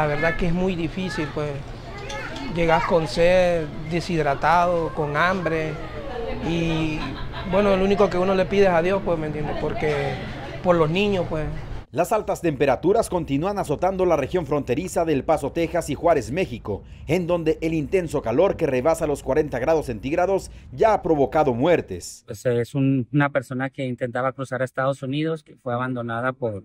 la verdad que es muy difícil, pues llegas con sed, deshidratado, con hambre y bueno, lo único que uno le pide es a Dios, pues, ¿me entiendes? Porque por los niños, pues. Las altas temperaturas continúan azotando la región fronteriza del Paso, Texas y Juárez, México, en donde el intenso calor que rebasa los 40 grados centígrados ya ha provocado muertes. Pues, es una persona que intentaba cruzar a Estados Unidos, que fue abandonada por,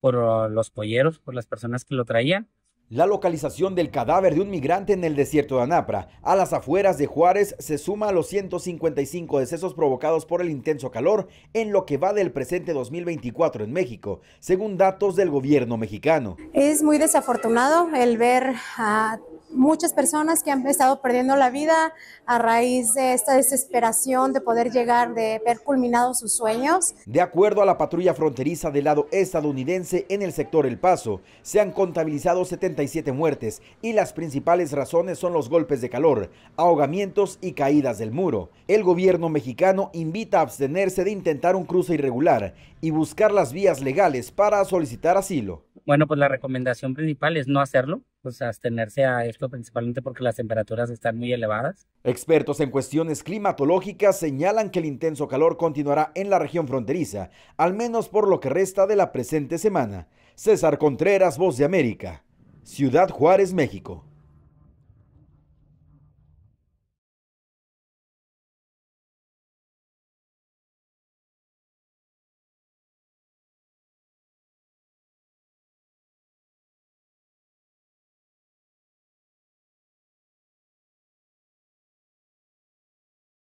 por ah, los polleros, por las personas que lo traían. La localización del cadáver de un migrante en el desierto de Anapra, a las afueras de Juárez, se suma a los 155 decesos provocados por el intenso calor en lo que va del presente 2024 en México, según datos del gobierno mexicano. Es muy desafortunado el ver a muchas personas que han estado perdiendo la vida a raíz de esta desesperación de poder llegar, de haber culminado sus sueños. De acuerdo a la patrulla fronteriza del lado estadounidense en el sector El Paso, se han contabilizado 77 muertes y las principales razones son los golpes de calor, ahogamientos y caídas del muro. El gobierno mexicano invita a abstenerse de intentar un cruce irregular y buscar las vías legales para solicitar asilo. Bueno, pues la recomendación principal es no hacerlo pues abstenerse a esto principalmente porque las temperaturas están muy elevadas. Expertos en cuestiones climatológicas señalan que el intenso calor continuará en la región fronteriza, al menos por lo que resta de la presente semana. César Contreras, Voz de América, Ciudad Juárez, México.